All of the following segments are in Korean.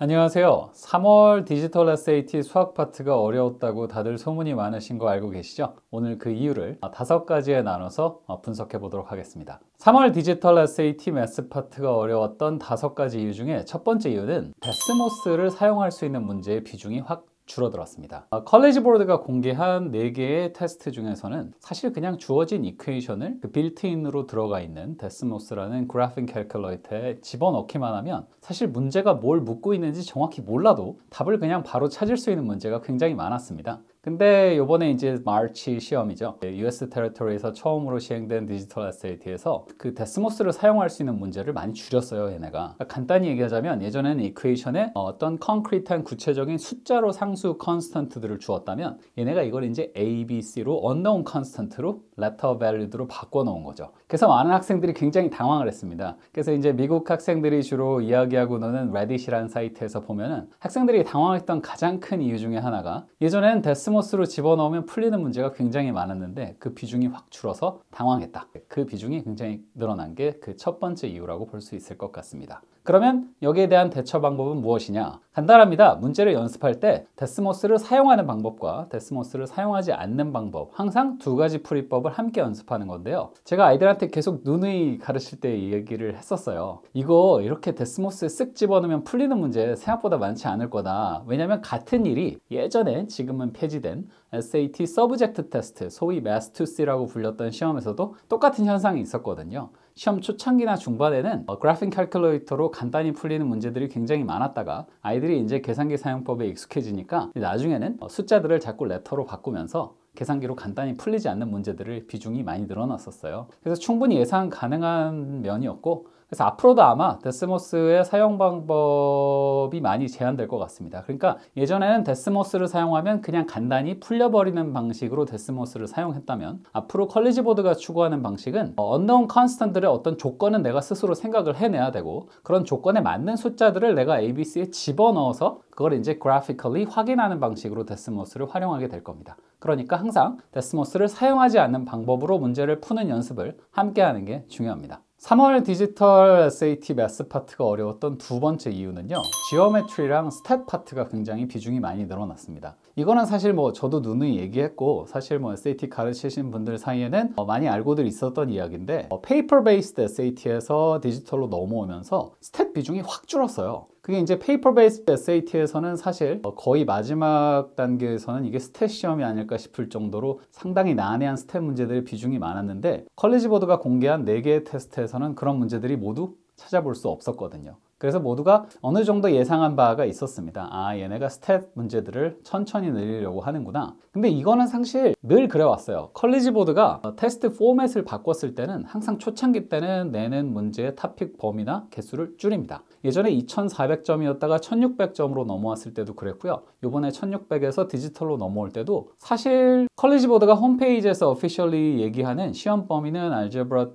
안녕하세요. 3월 디지털 SAT 수학 파트가 어려웠다고 다들 소문이 많으신 거 알고 계시죠? 오늘 그 이유를 다섯 가지에 나눠서 분석해 보도록 하겠습니다. 3월 디지털 SAT 매스 파트가 어려웠던 다섯 가지 이유 중에 첫 번째 이유는 데스모스를 사용할 수 있는 문제의 비중이 확 줄어들었습니다. 어, 컬리지 보드가 공개한 4개의 테스트 중에서는 사실 그냥 주어진 이퀘이션을 그 빌트인으로 들어가 있는 데스모스라는 그래핀 캘큘레이터에 집어넣기만 하면 사실 문제가 뭘 묻고 있는지 정확히 몰라도 답을 그냥 바로 찾을 수 있는 문제가 굉장히 많았습니다. 근데 요번에 이제 마치 시험이죠. 예, US 테리토리에서 처음으로 시행된 디지털 에세이트에서 그 데스모스를 사용할 수 있는 문제를 많이 줄였어요, 얘네가. 그러니까 간단히 얘기하자면 예전에는 이퀘이션에 어, 어떤 컨크리트한 구체적인 숫자로 상수 컨스턴트들을 주었다면 얘네가 이걸 이제 A, B, C로 언더운 컨스턴트로 letter value로 바꿔놓은 거죠. 그래서 많은 학생들이 굉장히 당황을 했습니다. 그래서 이제 미국 학생들이 주로 이야기하고 노는 레딧이라는 사이트에서 보면은 학생들이 당황했던 가장 큰 이유 중에 하나가 예전엔 데스모스로 집어넣으면 풀리는 문제가 굉장히 많았는데 그 비중이 확 줄어서 당황했다. 그 비중이 굉장히 늘어난 게 그 첫 번째 이유라고 볼 수 있을 것 같습니다. 그러면 여기에 대한 대처 방법은 무엇이냐? 간단합니다. 문제를 연습할 때 데스모스를 사용하는 방법과 데스모스를 사용하지 않는 방법 항상 두 가지 풀이법을 함께 연습하는 건데요. 제가 아이들한테 계속 누누이 가르칠 때 얘기를 했었어요. 이거 이렇게 데스모스에 쓱 집어넣으면 풀리는 문제 생각보다 많지 않을 거다. 왜냐면 같은 일이 예전에 지금은 폐지된 SAT 서브젝트 테스트 소위 m a s 2C라고 불렸던 시험에서도 똑같은 현상이 있었거든요. 시험 초창기나 중반에는 어, 그래핀 칼큘레이터로 간단히 풀리는 문제들이 굉장히 많았다가 아이들이 이제 계산기 사용법에 익숙해지니까 나중에는 어, 숫자들을 자꾸 레터로 바꾸면서 계산기로 간단히 풀리지 않는 문제들을 비중이 많이 늘어났었어요. 그래서 충분히 예상 가능한 면이었고 그래서 앞으로도 아마 데스모스의 사용 방법이 많이 제한될 것 같습니다. 그러니까 예전에는 데스모스를 사용하면 그냥 간단히 풀려버리는 방식으로 데스모스를 사용했다면 앞으로 컬리지보드가 추구하는 방식은 언더운 컨스턴트들의 어떤 조건은 내가 스스로 생각을 해내야 되고 그런 조건에 맞는 숫자들을 내가 ABC에 집어넣어서 그걸 이제 그래픽컬리 확인하는 방식으로 데스모스를 활용하게 될 겁니다. 그러니까 항상 데스모스를 사용하지 않는 방법으로 문제를 푸는 연습을 함께 하는 게 중요합니다. 3월 디지털 SAT 매스 파트가 어려웠던 두 번째 이유는요. 지오메트리랑 스탯 파트가 굉장히 비중이 많이 늘어났습니다. 이거는 사실 뭐 저도 누누이 얘기했고 사실 뭐 SAT 가르치신 분들 사이에는 어, 많이 알고들 있었던 이야기인데 어, 페이퍼 베이스드 SAT에서 디지털로 넘어오면서 스탯 비중이 확 줄었어요. 그게 이제 페이퍼 베이스드 SAT에서는 사실 어, 거의 마지막 단계에서는 이게 스탯 시험이 아닐까 싶을 정도로 상당히 난해한 스탯 문제들의 비중이 많았는데 컬리지 보드가 공개한 4개의 테스트에서는 그런 문제들이 모두 찾아볼 수 없었거든요. 그래서 모두가 어느 정도 예상한 바가 있었습니다. 아, 얘네가 스탯 문제들을 천천히 늘리려고 하는구나. 근데 이거는 사실 늘 그래왔어요. 컬리지 보드가 테스트 포맷을 바꿨을 때는 항상 초창기 때는 내는 문제의 탑픽 범위나 개수를 줄입니다. 예전에 2400점이었다가 1600점으로 넘어왔을 때도 그랬고요. 요번에 1600에서 디지털로 넘어올 때도 사실 컬리지 보드가 홈페이지에서 오피셜리 얘기하는 시험 범위는 알제브라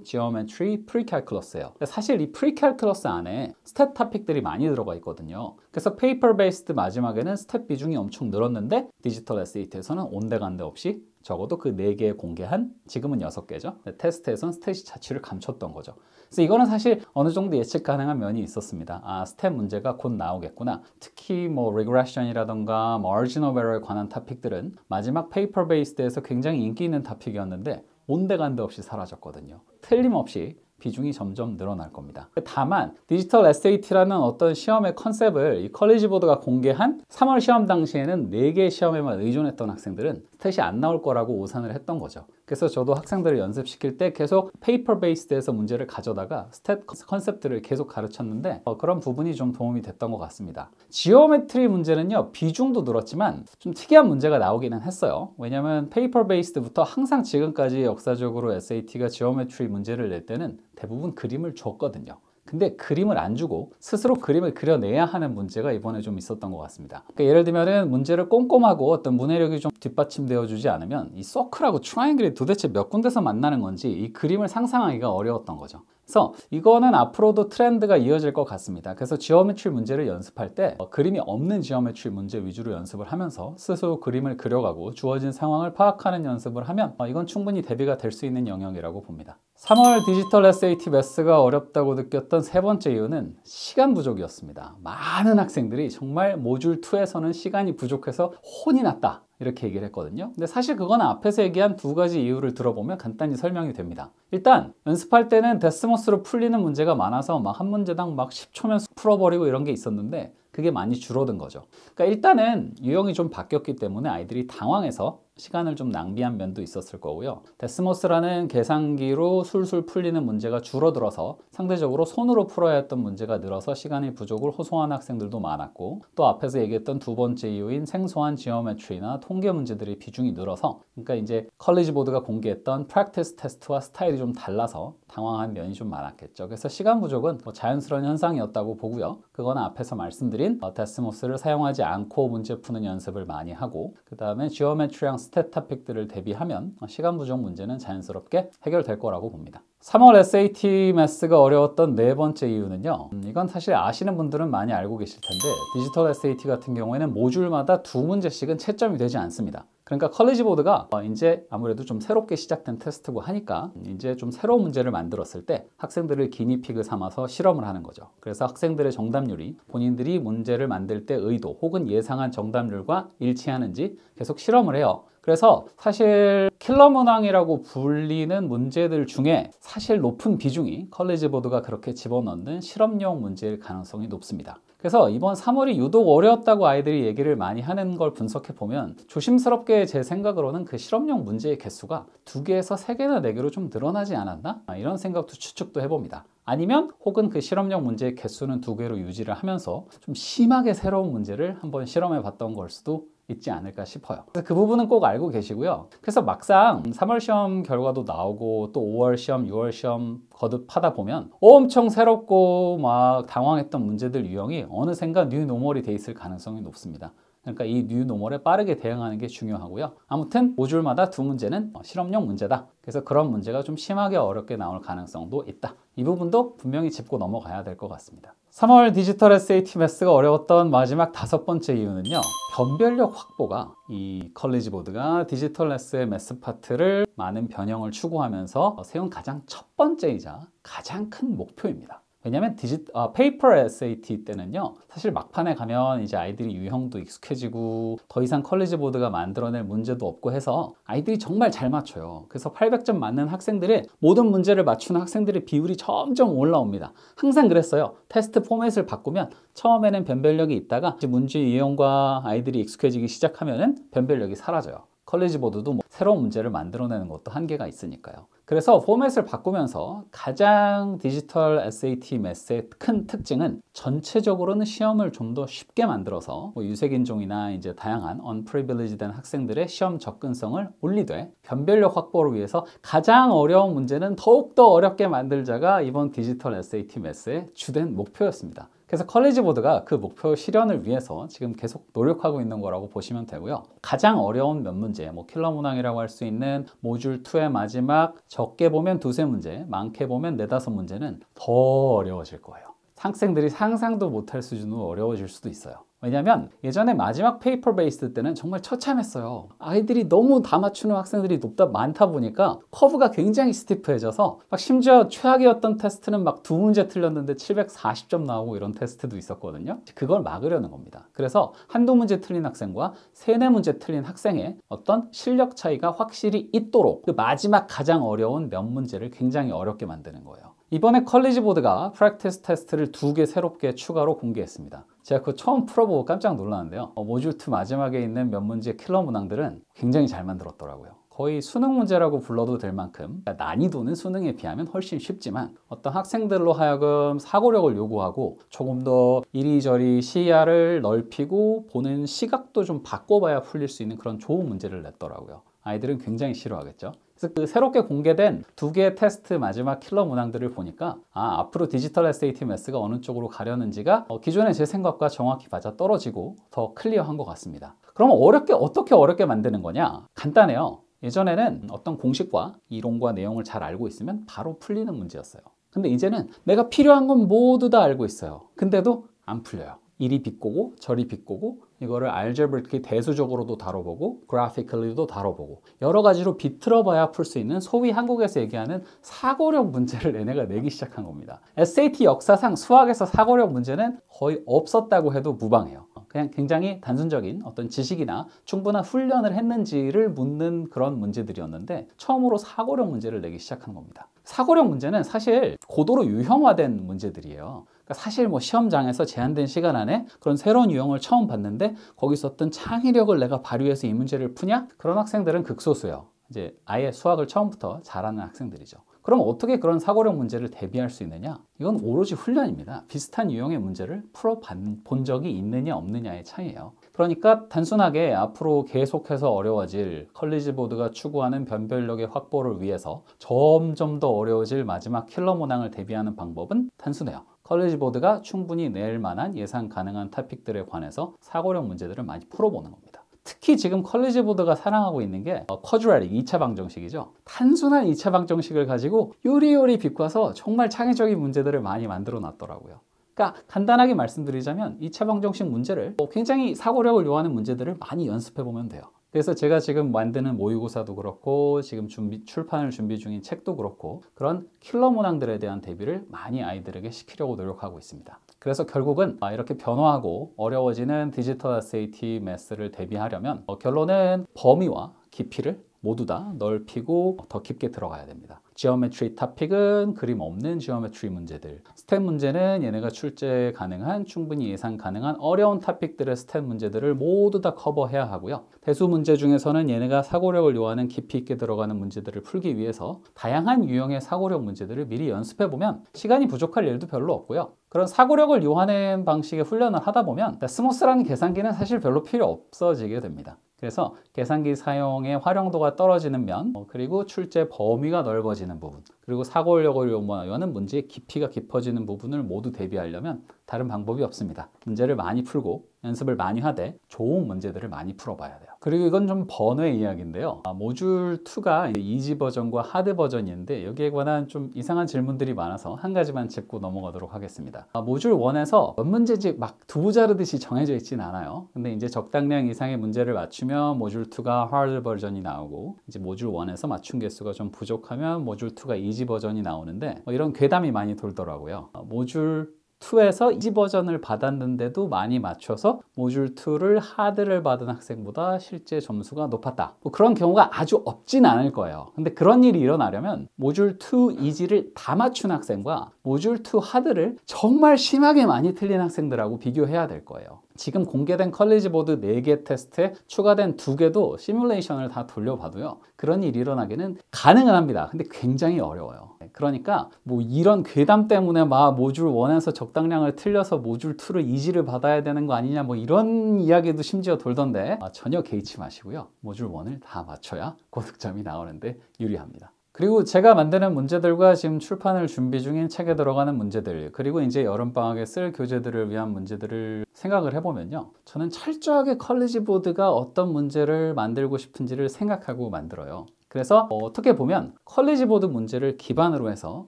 2, 지오메트리, 프리캘클러스예요 사실 이프리캘클러스 안에 스탯 탑픽들이 많이 들어가 있거든요. 그래서 페이퍼 베이스드 마지막에는 스탯 비중이 엄청 늘었는데 디지털 에세이트에서는 온데간데 없이 적어도 그 4개 에 공개한 지금은 6개죠. 테스트에선 스탯이 자취를 감췄던 거죠. 그래서 이거는 사실 어느 정도 예측 가능한 면이 있었습니다. 아, 스탯 문제가 곧 나오겠구나. 특히 뭐 r 그 g 션이라던가 m a r g i n 에 관한 토픽들은 마지막 페이퍼 베이스드에서 굉장히 인기 있는 토픽이었는데 온데간데 없이 사라졌거든요. 틀림없이 비중이 점점 늘어날 겁니다. 다만 디지털 SAT라는 어떤 시험의 컨셉을 이 컬리지 보드가 공개한 3월 시험 당시에는 4개의 시험에만 의존했던 학생들은 스이안 나올 거라고 오산을 했던 거죠. 그래서 저도 학생들을 연습시킬 때 계속 페이퍼 베이스에서 문제를 가져다가 스탯 컨셉트를 계속 가르쳤는데 어, 그런 부분이 좀 도움이 됐던 것 같습니다. 지오메트리 문제는요 비중도 늘었지만 좀 특이한 문제가 나오기는 했어요. 왜냐하면 페이퍼 베이스부터 항상 지금까지 역사적으로 SAT가 지오메트리 문제를 낼 때는 대부분 그림을 줬거든요. 근데 그림을 안 주고 스스로 그림을 그려내야 하는 문제가 이번에 좀 있었던 것 같습니다. 그러니까 예를 들면은 문제를 꼼꼼하고 어떤 문해력이 좀 뒷받침되어 주지 않으면 이 서클하고 트라이앵글이 도대체 몇 군데서 만나는 건지 이 그림을 상상하기가 어려웠던 거죠. 그래서 이거는 앞으로도 트렌드가 이어질 것 같습니다. 그래서 지어메출 문제를 연습할 때 어, 그림이 없는 지어메출 문제 위주로 연습을 하면서 스스로 그림을 그려가고 주어진 상황을 파악하는 연습을 하면 어, 이건 충분히 대비가 될 수 있는 영역이라고 봅니다. 3월 디지털 SAT 매스가 어렵다고 느꼈던 세 번째 이유는 시간 부족이었습니다. 많은 학생들이 정말 모듈 2에서는 시간이 부족해서 혼이 났다 이렇게 얘기를 했거든요. 근데 사실 그건 앞에서 얘기한 두 가지 이유를 들어보면 간단히 설명이 됩니다. 일단 연습할 때는 데스모스로 풀리는 문제가 많아서 막 한 문제당 막 10초면 풀어버리고 이런 게 있었는데 그게 많이 줄어든 거죠. 그러니까 일단은 유형이 좀 바뀌었기 때문에 아이들이 당황해서 시간을 좀 낭비한 면도 있었을 거고요. 데스모스라는 계산기로 술술 풀리는 문제가 줄어들어서 상대적으로 손으로 풀어야 했던 문제가 늘어서 시간의 부족을 호소한 학생들도 많았고 또 앞에서 얘기했던 두 번째 이유인 생소한 지오메트리나 통계 문제들의 비중이 늘어서 그러니까 이제 컬리지 보드가 공개했던 프랙티스 테스트와 스타일이 좀 달라서 당황한 면이 좀 많았겠죠. 그래서 시간 부족은 뭐 자연스러운 현상이었다고 보고요. 그거는 앞에서 말씀드린 어, 데스모스를 사용하지 않고 문제 푸는 연습을 많이 하고 그 다음에 지오메트리랑 스테타 팩들을 대비하면 시간 부족 문제는 자연스럽게 해결될 거라고 봅니다. 3월 SAT 매스가 어려웠던 네 번째 이유는요. 음, 이건 사실 아시는 분들은 많이 알고 계실 텐데 디지털 SAT 같은 경우에는 모듈마다 두 문제씩은 채점이 되지 않습니다. 그러니까 컬리지 보드가 어, 이제 아무래도 좀 새롭게 시작된 테스트고 하니까 이제 좀 새로운 문제를 만들었을 때 학생들을 기니피그 삼아서 실험을 하는 거죠. 그래서 학생들의 정답률이 본인들이 문제를 만들 때 의도 혹은 예상한 정답률과 일치하는지 계속 실험을 해요. 그래서 사실 킬러 문항이라고 불리는 문제들 중에 사실 높은 비중이 컬리지 보드가 그렇게 집어넣는 실험용 문제일 가능성이 높습니다. 그래서 이번 3월이 유독 어려웠다고 아이들이 얘기를 많이 하는 걸 분석해 보면 조심스럽게 제 생각으로는 그 실험용 문제의 개수가 두 개에서 세 개나 네 개로 좀 늘어나지 않았나? 아, 이런 생각도 추측도 해봅니다. 아니면 혹은 그 실험용 문제의 개수는 두 개로 유지를 하면서 좀 심하게 새로운 문제를 한번 실험해 봤던 걸 수도 있지 않을까 싶어요. 그 부분은 꼭 알고 계시고요. 그래서 막상 3월 시험 결과도 나오고 또 5월 시험, 6월 시험 거듭하다 보면 엄청 새롭고 막 당황했던 문제들 유형이 어느샌가 뉴노멀이 돼 있을 가능성이 높습니다. 그러니까 이 뉴노멀에 빠르게 대응하는 게 중요하고요. 아무튼 5줄마다 두 문제는 어, 실험용 문제다. 그래서 그런 문제가 좀 심하게 어렵게 나올 가능성도 있다. 이 부분도 분명히 짚고 넘어가야 될 것 같습니다. 3월 디지털 SAT 매스가 어려웠던 마지막 다섯 번째 이유는요. 변별력 확보가 이 컬리지 보드가 디지털 SMS 파트를 많은 변형을 추구하면서 어, 세운 가장 첫 번째이자 가장 큰 목표입니다. 왜냐면 디지, 아, 페이퍼 SAT 때는요 사실 막판에 가면 이제 아이들이 유형도 익숙해지고 더 이상 컬리지 보드가 만들어낼 문제도 없고 해서 아이들이 정말 잘 맞춰요 그래서 800점 맞는 학생들의 모든 문제를 맞추는 학생들의 비율이 점점 올라옵니다 항상 그랬어요 테스트 포맷을 바꾸면 처음에는 변별력이 있다가 문제 유형과 아이들이 익숙해지기 시작하면 변별력이 사라져요 컬리지 보드도 뭐 새로운 문제를 만들어내는 것도 한계가 있으니까요 그래서 포맷을 바꾸면서 가장 디지털 SAT 메스의큰 특징은 전체적으로는 시험을 좀 더 쉽게 만들어서 뭐 유색인종이나 이제 다양한 언프리빌리지된 학생들의 시험 접근성을 올리되 변별력 확보를 위해서 가장 어려운 문제는 더욱더 어렵게 만들자가 이번 디지털 SAT 메스의 주된 목표였습니다. 그래서 컬리지 보드가 그 목표 실현을 위해서 지금 계속 노력하고 있는 거라고 보시면 되고요. 가장 어려운 몇 문제, 뭐 킬러 문항이라고 할 수 있는 모듈 2의 마지막 적게 보면 두세 문제, 많게 보면 네다섯 문제는 더 어려워질 거예요. 학생들이 상상도 못할 수준으로 어려워질 수도 있어요. 왜냐면 예전에 마지막 페이퍼 베이스 때는 정말 처참했어요 아이들이 너무 다 맞추는 학생들이 높다 많다 보니까 커브가 굉장히 스티프해져서 막 심지어 최악이었던 테스트는 막 두 문제 틀렸는데 740점 나오고 이런 테스트도 있었거든요 그걸 막으려는 겁니다 그래서 한두 문제 틀린 학생과 세네 문제 틀린 학생의 어떤 실력 차이가 확실히 있도록 그 마지막 가장 어려운 몇 문제를 굉장히 어렵게 만드는 거예요 이번에 컬리지 보드가 프랙티스 테스트를 두 개 새롭게 추가로 공개했습니다. 제가 그거 처음 풀어보고 깜짝 놀랐는데요. 어, 모듈 2 마지막에 있는 몇 문제 킬러 문항들은 굉장히 잘 만들었더라고요. 거의 수능 문제라고 불러도 될 만큼 난이도는 수능에 비하면 훨씬 쉽지만 어떤 학생들로 하여금 사고력을 요구하고 조금 더 이리저리 시야를 넓히고 보는 시각도 좀 바꿔봐야 풀릴 수 있는 그런 좋은 문제를 냈더라고요. 아이들은 굉장히 싫어하겠죠. 그래서 그 새롭게 공개된 두 개의 테스트 마지막 킬러 문항들을 보니까 아 앞으로 디지털 에세이티 매스가 어느 쪽으로 가려는지가 어, 기존의 제 생각과 정확히 맞아 떨어지고 더 클리어한 것 같습니다. 그럼 어렵게 어떻게 어렵게 만드는 거냐? 간단해요. 예전에는 어떤 공식과 이론과 내용을 잘 알고 있으면 바로 풀리는 문제였어요. 근데 이제는 내가 필요한 건 모두 다 알고 있어요. 근데도 안 풀려요. 이리 비꼬고 저리 비꼬고 이거를 알제브릭 대수적으로도 다뤄보고 그래픽컬리도 다뤄보고 여러 가지로 비틀어봐야 풀 수 있는 소위 한국에서 얘기하는 사고력 문제를 얘네가 내기 시작한 겁니다. SAT 역사상 수학에서 사고력 문제는 거의 없었다고 해도 무방해요. 그냥 굉장히 단순적인 어떤 지식이나 충분한 훈련을 했는지를 묻는 그런 문제들이었는데 처음으로 사고력 문제를 내기 시작한 겁니다. 사고력 문제는 사실 고도로 유형화된 문제들이에요. 그러니까 사실 뭐 시험장에서 제한된 시간 안에 그런 새로운 유형을 처음 봤는데 거기서 어떤 창의력을 내가 발휘해서 이 문제를 푸냐? 그런 학생들은 극소수예요. 이제 아예 수학을 처음부터 잘하는 학생들이죠. 그럼 어떻게 그런 사고력 문제를 대비할 수 있느냐? 이건 오로지 훈련입니다. 비슷한 유형의 문제를 풀어본 적이 있느냐 없느냐의 차이예요. 그러니까 단순하게 앞으로 계속해서 어려워질 컬리지 보드가 추구하는 변별력의 확보를 위해서 점점 더 어려워질 마지막 킬러 문항을 대비하는 방법은 단순해요. 컬리지 보드가 충분히 낼 만한 예상 가능한 토픽들에 관해서 사고력 문제들을 많이 풀어보는 겁니다. 특히 지금 컬리지 보드가 사랑하고 있는 게 퍼주라링 어, 2차 방정식이죠. 단순한 2차 방정식을 가지고 요리요리 비꼬아서 정말 창의적인 문제들을 많이 만들어 놨더라고요. 그러니까 간단하게 말씀드리자면 2차 방정식 문제를 뭐 굉장히 사고력을 요하는 문제들을 많이 연습해 보면 돼요. 그래서 제가 지금 만드는 모의고사도 그렇고 지금 준비, 출판을 준비 중인 책도 그렇고 그런 킬러 문항들에 대한 대비를 많이 아이들에게 시키려고 노력하고 있습니다. 그래서 결국은 아, 이렇게 변화하고 어려워지는 디지털 SAT 매스를 대비하려면 어, 결론은 범위와 깊이를 모두 다 넓히고 더 깊게 들어가야 됩니다. 지오메트리 탑픽은 그림 없는 지오메트리 문제들 스텝 문제는 얘네가 출제 가능한 충분히 예상 가능한 어려운 탑픽들의 스텝 문제들을 모두 다 커버해야 하고요 대수 문제 중에서는 얘네가 사고력을 요하는 깊이 있게 들어가는 문제들을 풀기 위해서 다양한 유형의 사고력 문제들을 미리 연습해보면 시간이 부족할 일도 별로 없고요 그런 사고력을 요하는 방식의 훈련을 하다 보면 스모스라는 계산기는 사실 별로 필요 없어지게 됩니다. 그래서 계산기 사용의 활용도가 떨어지는 면, 어, 그리고 출제 범위가 넓어지는 부분, 그리고 사고력을 요구하는 문제의 깊이가 깊어지는 부분을 모두 대비하려면 다른 방법이 없습니다. 문제를 많이 풀고 연습을 많이 하되 좋은 문제들을 많이 풀어봐야 돼요. 그리고 이건 좀 번외 이야기인데요. 아, 모듈 2가 이지 버전과 하드 버전인데 여기에 관한 좀 이상한 질문들이 많아서 한 가지만 짚고 넘어가도록 하겠습니다. 아, 모듈 1에서 몇문제집막 두부자르듯이 정해져 있진 않아요. 근데 이제 적당량 이상의 문제를 맞추면 모듈 2가 하드 버전이 나오고 이제 모듈 1에서 맞춘 개수가 좀 부족하면 모듈 2가 이지 버전이 나오는데 뭐 이런 괴담이 많이 돌더라고요. 아, 모듈 2에서 이 버전을 받았는데도 많이 맞춰서 모듈 2를 하드를 받은 학생보다 실제 점수가 높았다. 뭐 그런 경우가 아주 없진 않을 거예요. 근데 그런 일이 일어나려면 모듈 2 이지를 다 맞춘 학생과 모듈 2 하드를 정말 심하게 많이 틀린 학생들하고 비교해야 될 거예요. 지금 공개된 컬리지 보드 4개 테스트에 추가된 2개도 시뮬레이션을 다 돌려봐도요. 그런 일이 일어나기는 가능은 합니다. 근데 굉장히 어려워요. 그러니까 뭐 이런 괴담 때문에 막 모듈 1에서 적당량을 틀려서 모듈 2를 이지를 받아야 되는 거 아니냐 뭐 이런 이야기도 심지어 돌던데 아, 전혀 개의치 마시고요. 모듈 1을 다 맞춰야 고득점이 나오는데 유리합니다. 그리고 제가 만드는 문제들과 지금 출판을 준비 중인 책에 들어가는 문제들 그리고 이제 여름방학에 쓸 교재들을 위한 문제들을 생각을 해보면요 저는 철저하게 컬리지 보드가 어떤 문제를 만들고 싶은지를 생각하고 만들어요 그래서 어떻게 보면 컬리지 보드 문제를 기반으로 해서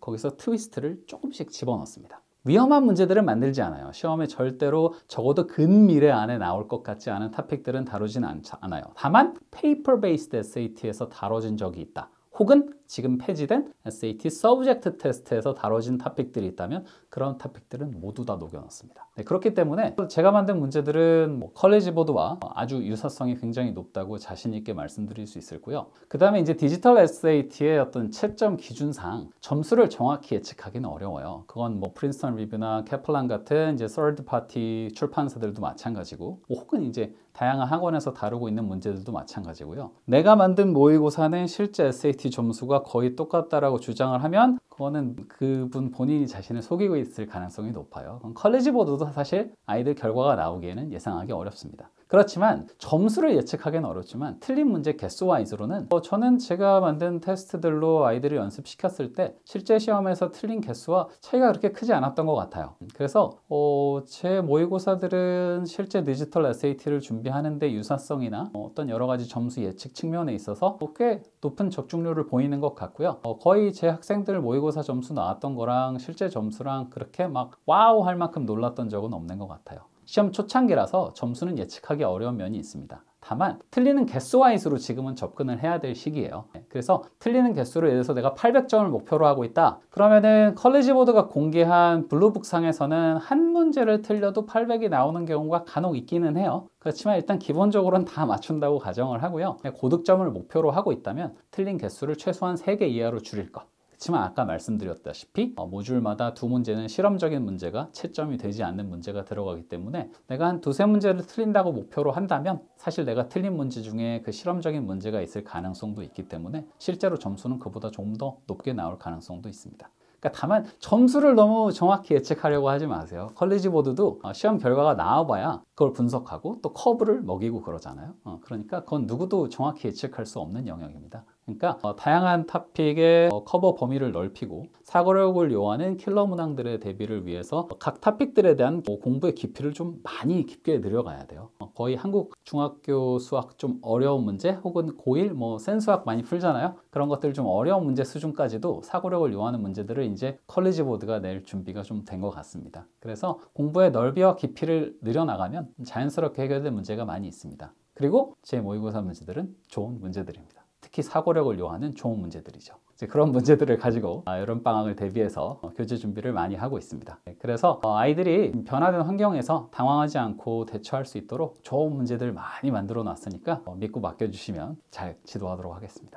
거기서 트위스트를 조금씩 집어넣습니다 위험한 문제들은 만들지 않아요. 시험에 절대로 적어도 근미래 안에 나올 것 같지 않은 탑픽들은 다루진 않아요. 다만 페이퍼 베이스드 SAT에서 다뤄진 적이 있다. 혹은 지금 폐지된 SAT 서브젝트 테스트에서 다뤄진 탑픽들이 있다면 그런 탑픽들은 모두 다 녹여놨습니다. 네, 그렇기 때문에 제가 만든 문제들은 뭐 컬리지 보드와 아주 유사성이 굉장히 높다고 자신 있게 말씀드릴 수 있을고요. 그 다음에 이제 디지털 SAT의 어떤 채점 기준상 점수를 정확히 예측하기는 어려워요. 그건 뭐 프린스턴 리뷰나 캐플란 같은 이제 서드 파티 출판사들도 마찬가지고 뭐 혹은 이제 다양한 학원에서 다루고 있는 문제들도 마찬가지고요. 내가 만든 모의고사는 실제 SAT 점수가 정도가 거의 똑같다라고 주장을 하면 그거는 그분 본인이 자신을 속이고 있을 가능성이 높아요. 컬리지 보드도 사실 아이들 결과가 나오기에는 예상하기 어렵습니다. 그렇지만 점수를 예측하기는 어렵지만 틀린 문제 개수와 이수로는 어, 저는 제가 만든 테스트들로 아이들을 연습시켰을 때 실제 시험에서 틀린 개수와 차이가 그렇게 크지 않았던 것 같아요. 그래서 어, 제 모의고사들은 실제 디지털 SAT를 준비하는데 유사성이나 어, 떤 여러 가지 점수 예측 측면에 있어서 꽤 높은 적중률을 보이는 것 같고요. 어, 거의 제 학생들 모의고사 점수 나왔던 거랑 실제 점수랑 그렇게 막 와우 할 만큼 놀랐던 적은 없는 것 같아요. 시험 초창기라서 점수는 예측하기 어려운 면이 있습니다. 다만 틀리는 개수와 이수로 지금은 접근을 해야 될 시기예요. 네, 그래서 틀리는 개수를 예를 들어서 내가 800점을 목표로 하고 있다. 그러면은 컬리지 보드가 공개한 블루북상에서는 한 문제를 틀려도 800이 나오는 경우가 간혹 있기는 해요. 그렇지만 일단 기본적으로는 다 맞춘다고 가정을 하고요. 네, 고득점을 목표로 하고 있다면 틀린 개수를 최소한 3개 이하로 줄일 것. 그렇지만 아까 말씀드렸다시피 어, 모듈마다 두 문제는 실험적인 문제가 채점이 되지 않는 문제가 들어가기 때문에 내가 한 두세 문제를 틀린다고 목표로 한다면 사실 내가 틀린 문제 중에 그 실험적인 문제가 있을 가능성도 있기 때문에 실제로 점수는 그보다 좀 더 높게 나올 가능성도 있습니다. 그러니까 다만 점수를 너무 정확히 예측하려고 하지 마세요. 컬리지 보드도 어, 시험 결과가 나와봐야 그걸 분석하고 또 커브를 먹이고 그러잖아요. 어, 그러니까 그건 누구도 정확히 예측할 수 없는 영역입니다. 그러니까 어, 다양한 탑픽의 어, 커버 범위를 넓히고 사고력을 요하는 킬러 문항들의 대비를 위해서 각 탑픽들에 대한 뭐 공부의 깊이를 좀 많이 깊게 늘려가야 돼요. 어, 거의 한국 중학교 수학 좀 어려운 문제 혹은 고1 뭐 센수학 많이 풀잖아요. 그런 것들 좀 어려운 문제 수준까지도 사고력을 요하는 문제들을 이제 컬리지 보드가 낼 준비가 좀 된 것 같습니다. 그래서 공부의 넓이와 깊이를 늘려나가면 자연스럽게 해결될 문제가 많이 있습니다. 그리고 제 모의고사 문제들은 좋은 문제들입니다. 특히 사고력을 요하는 좋은 문제들이죠. 그런 문제들을 가지고 아, 여름 방학을 대비해서 어, 교재 준비를 많이 하고 있습니다. 네, 그래서 어, 아이들이 변화된 환경에서 당황하지 않고 대처할 수 있도록 좋은 문제들 많이 만들어 놨으니까 어, 믿고 맡겨주시면 잘 지도하도록 하겠습니다.